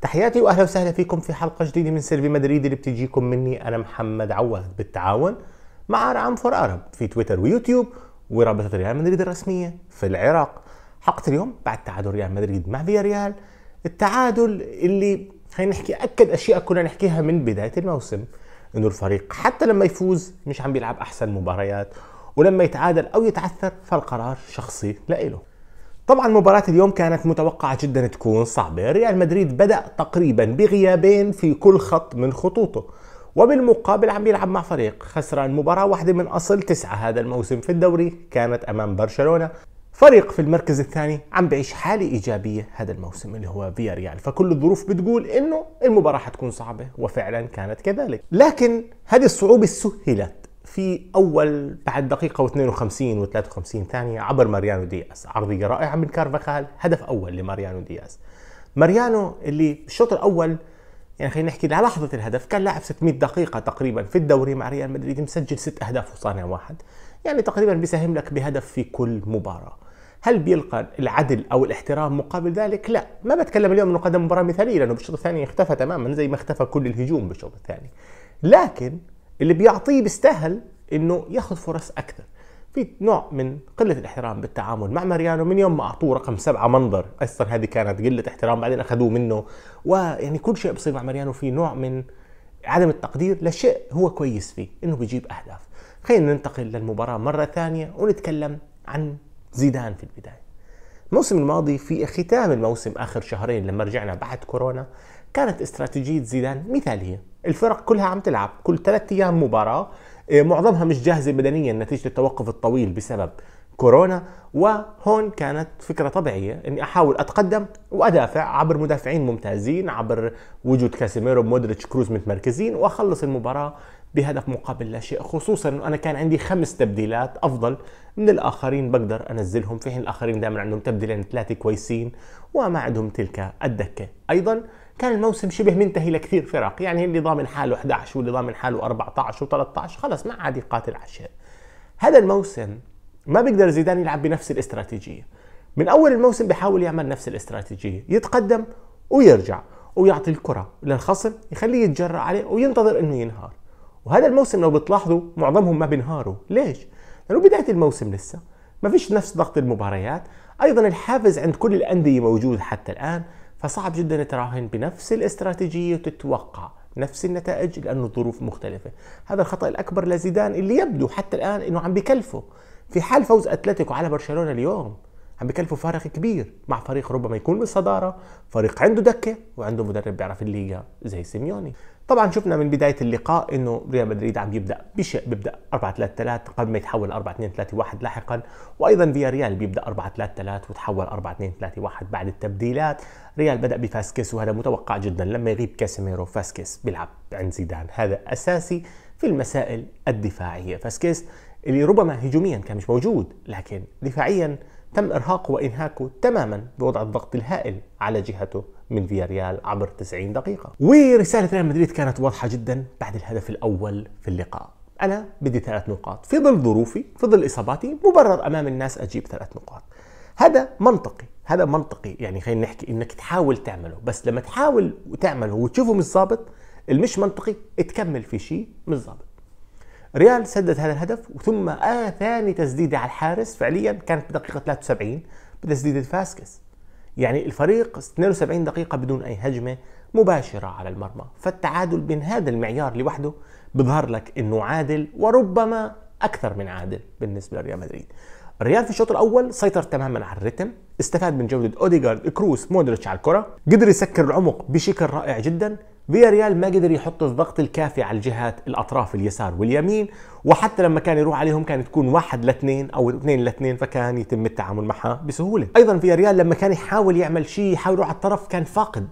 تحياتي واهلا وسهلا فيكم في حلقه جديده من سيرفي مدريد اللي بتجيكم مني انا محمد عواد بالتعاون مع رعم فور ارب في تويتر ويوتيوب ورابطه ريال مدريد الرسميه في العراق حلقه اليوم بعد تعادل ريال مدريد مع فيا ريال التعادل اللي خلينا نحكي اكد اشياء كنا نحكيها من بدايه الموسم انه الفريق حتى لما يفوز مش عم بيلعب احسن مباريات ولما يتعادل او يتعثر فالقرار شخصي لإله طبعا مباراة اليوم كانت متوقعة جدا تكون صعبة ريال مدريد بدأ تقريبا بغيابين في كل خط من خطوطه وبالمقابل عم يلعب مع فريق خسران مباراة واحدة من أصل تسعة هذا الموسم في الدوري كانت أمام برشلونة فريق في المركز الثاني عم بعيش حالة إيجابية هذا الموسم اللي هو فيا ريال فكل الظروف بتقول إنه المباراة حتكون صعبة وفعلا كانت كذلك لكن هذه الصعوبة سهلت في اول بعد دقيقه و52 و53 ثانيه عبر ماريانو دياس عرضيه رائعه من كارفاخال هدف اول لماريانو دياس ماريانو اللي بالشوط الاول يعني خلينا نحكي للحظة الهدف كان لاعب 600 دقيقة تقريبا في الدوري مع ريال مدريد مسجل ست أهداف وصانع واحد يعني تقريبا بيساهم لك بهدف في كل مباراة هل بيلقى العدل أو الاحترام مقابل ذلك؟ لا ما بتكلم اليوم أنه قدم مباراة مثالية لأنه بالشوط الثاني اختفى تماما زي ما اختفى كل الهجوم بالشوط الثاني لكن اللي بيعطيه بيستاهل انه ياخذ فرص اكثر في نوع من قله الاحترام بالتعامل مع ماريانو من يوم ما اعطوه رقم سبعه منظر اصلا هذه كانت قله احترام بعدين اخذوه منه ويعني كل شيء بصير مع ماريانو في نوع من عدم التقدير لشيء هو كويس فيه انه بيجيب اهداف خلينا ننتقل للمباراه مره ثانيه ونتكلم عن زيدان في البدايه الموسم الماضي في ختام الموسم اخر شهرين لما رجعنا بعد كورونا كانت استراتيجيه زيدان مثاليه الفرق كلها عم تلعب كل ثلاث ايام مباراه آه، معظمها مش جاهزه بدنيا نتيجه التوقف الطويل بسبب كورونا وهون كانت فكرة طبيعية اني احاول اتقدم وادافع عبر مدافعين ممتازين عبر وجود كاسيميرو مودريتش كروز متمركزين واخلص المباراة بهدف مقابل لا شيء خصوصا انه انا كان عندي خمس تبديلات افضل من الاخرين بقدر انزلهم في حين الاخرين دائما عندهم تبديلين ثلاثه كويسين وما عندهم تلك الدكه ايضا كان الموسم شبه منتهي لكثير فرق يعني اللي ضامن حاله 11 واللي ضامن حاله 14 و13 خلص ما عاد يقاتل على الشيء هذا الموسم ما بيقدر زيدان يلعب بنفس الاستراتيجيه من اول الموسم بيحاول يعمل نفس الاستراتيجيه يتقدم ويرجع ويعطي الكره للخصم يخليه يتجرأ عليه وينتظر انه ينهار وهذا الموسم لو بتلاحظوا معظمهم ما بينهاروا ليش لانه بدايه الموسم لسه ما فيش نفس ضغط المباريات ايضا الحافز عند كل الانديه موجود حتى الان فصعب جدا تراهن بنفس الاستراتيجيه وتتوقع نفس النتائج لانه الظروف مختلفه هذا الخطا الاكبر لزيدان اللي يبدو حتى الان انه عم بكلفه في حال فوز اتلتيكو على برشلونه اليوم عم بكلفه فارق كبير مع فريق ربما يكون بالصداره فريق عنده دكه وعنده مدرب بيعرف الليغا زي سيميوني طبعا شفنا من بدايه اللقاء انه ريال مدريد عم يبدا بشيء بيبدا 4 3 3 قبل ما يتحول 4 2 3 1 لاحقا وايضا فيا ريال بيبدا 4 3 3 وتحول 4 2 3 1 بعد التبديلات ريال بدا بفاسكيس وهذا متوقع جدا لما يغيب كاسيميرو فاسكيس بيلعب عند زيدان هذا اساسي في المسائل الدفاعيه فاسكيس اللي ربما هجوميا كان مش موجود لكن دفاعيا تم إرهاقه وإنهاكه تماما بوضع الضغط الهائل على جهته من فياريال عبر 90 دقيقة ورسالة ريال مدريد كانت واضحة جدا بعد الهدف الأول في اللقاء أنا بدي ثلاث نقاط في ظل ظروفي في ظل إصاباتي مبرر أمام الناس أجيب ثلاث نقاط هذا منطقي هذا منطقي يعني خلينا نحكي انك تحاول تعمله بس لما تحاول وتعمله وتشوفه مش ظابط المش منطقي تكمل في شيء مش ظابط ريال سدد هذا الهدف وثم آه ثاني تسديده على الحارس فعليا كانت بدقيقه 73 بتسديده فاسكس يعني الفريق 72 دقيقه بدون اي هجمه مباشره على المرمى فالتعادل بين هذا المعيار لوحده بظهر لك انه عادل وربما اكثر من عادل بالنسبه لريال مدريد الريال في الشوط الاول سيطر تماما على الريتم استفاد من جوده اوديجارد كروس مودريتش على الكره قدر يسكر العمق بشكل رائع جدا فيا ريال ما قدر يحط الضغط الكافي على الجهات الاطراف اليسار واليمين وحتى لما كان يروح عليهم كانت تكون واحد لاثنين او اثنين لاثنين فكان يتم التعامل معها بسهوله ايضا فيا ريال لما كان يحاول يعمل شيء يحاول يروح على الطرف كان فاقد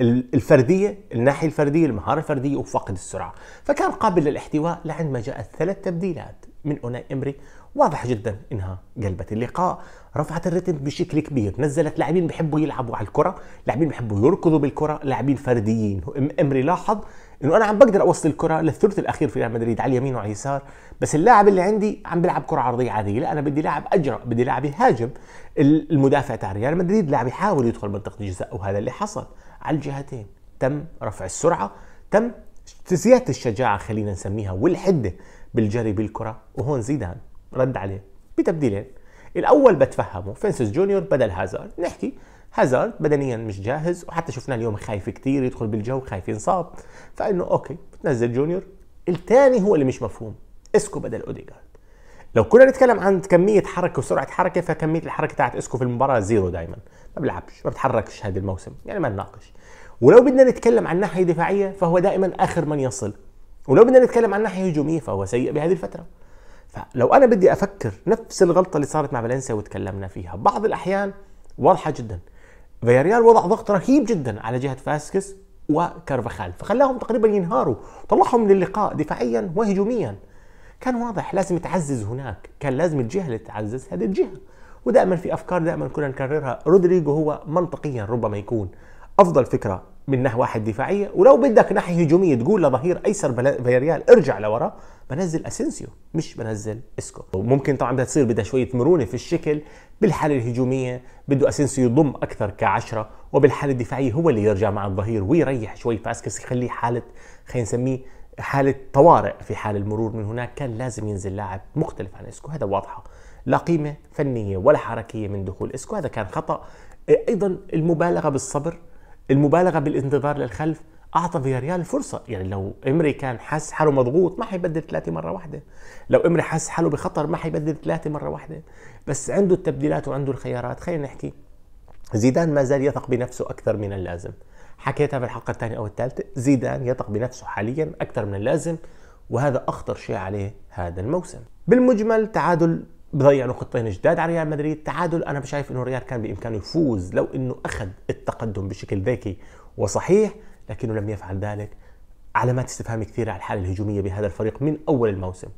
الفرديه الناحيه الفرديه المهاره الفرديه وفقد السرعه فكان قابل للاحتواء لعندما جاءت ثلاث تبديلات من اوناي امري واضح جدا انها قلبت اللقاء رفعت الريتم بشكل كبير نزلت لاعبين بيحبوا يلعبوا على الكره لاعبين بيحبوا يركضوا بالكره لاعبين فرديين امري لاحظ انه انا عم بقدر اوصل الكره للثلث الاخير في ريال مدريد على اليمين وعلى اليسار بس اللاعب اللي عندي عم بيلعب كره عرضيه عاديه لا انا بدي لاعب اجرأ بدي لاعب يهاجم المدافع تاع ريال مدريد لاعب يحاول يدخل منطقه الجزاء وهذا اللي حصل على الجهتين تم رفع السرعه تم زياده الشجاعه خلينا نسميها والحده بالجري بالكره وهون زيدان رد عليه بتبديلين الاول بتفهمه فينسز جونيور بدل هازارد نحكي هازارد بدنيا مش جاهز وحتى شفناه اليوم خايف كثير يدخل بالجو خايف ينصاب فانه اوكي بتنزل جونيور الثاني هو اللي مش مفهوم اسكو بدل اوديجارد لو كنا نتكلم عن كمية حركة وسرعة حركة فكمية الحركة تاعت اسكو في المباراة زيرو دائما ما بيلعبش ما بتحركش هذا الموسم يعني ما نناقش ولو بدنا نتكلم عن ناحية دفاعية فهو دائما آخر من يصل ولو بدنا نتكلم عن ناحية هجومية فهو سيء بهذه الفترة فلو انا بدي افكر نفس الغلطه اللي صارت مع فالنسيا وتكلمنا فيها بعض الاحيان واضحه جدا فياريال وضع ضغط رهيب جدا على جهه فاسكس وكارفاخال فخلاهم تقريبا ينهاروا طلعهم للقاء دفاعيا وهجوميا كان واضح لازم يتعزز هناك كان لازم الجهه اللي تعزز هذه الجهه ودائما في افكار دائما كنا نكررها رودريجو هو منطقيا ربما يكون افضل فكره من ناحيه واحد دفاعيه ولو بدك ناحيه هجوميه تقول لظهير ايسر فياريال ارجع لورا بنزل اسينسيو مش بنزل اسكو ممكن طبعا بدها تصير بدها شويه مرونه في الشكل بالحاله الهجوميه بده اسينسيو يضم اكثر كعشرة وبالحاله الدفاعيه هو اللي يرجع مع الظهير ويريح شوي فاسكس يخليه حاله خلينا نسميه حالة طوارئ في حال المرور من هناك كان لازم ينزل لاعب مختلف عن اسكو هذا واضحة لا قيمة فنية ولا حركية من دخول اسكو هذا كان خطأ ايضا المبالغة بالصبر المبالغه بالانتظار للخلف اعطى فياريال الفرصه يعني لو امري كان حس حاله مضغوط ما حيبدل ثلاثه مره واحده لو امري حس حاله بخطر ما حيبدل ثلاثه مره واحده بس عنده التبديلات وعنده الخيارات خلينا نحكي زيدان ما زال يثق بنفسه اكثر من اللازم حكيتها في الحلقه الثانيه او الثالثه زيدان يثق بنفسه حاليا اكثر من اللازم وهذا اخطر شيء عليه هذا الموسم بالمجمل تعادل بضيع نقطتين جداد على ريال مدريد تعادل انا بشايف انه ريال كان بامكانه يفوز لو انه اخذ التقدم بشكل ذكي وصحيح لكنه لم يفعل ذلك علامات استفهام كثيرة على الحالة الهجومية بهذا الفريق من أول الموسم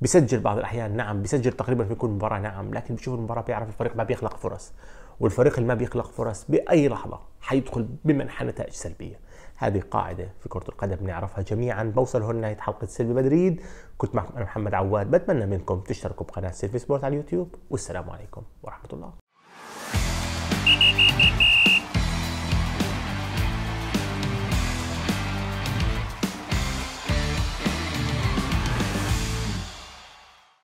بيسجل بعض الأحيان نعم بيسجل تقريبا في كل مباراة نعم لكن بشوف المباراة بيعرف الفريق ما بيخلق فرص والفريق اللي ما بيخلق فرص بأي لحظة حيدخل بمنحى نتائج سلبية هذه قاعدة في كرة القدم نعرفها جميعا بوصل هنا نهاية حلقة سيلفي مدريد كنت معكم أنا محمد عواد بتمنى منكم تشتركوا بقناة سيلفي سبورت على اليوتيوب والسلام عليكم ورحمة الله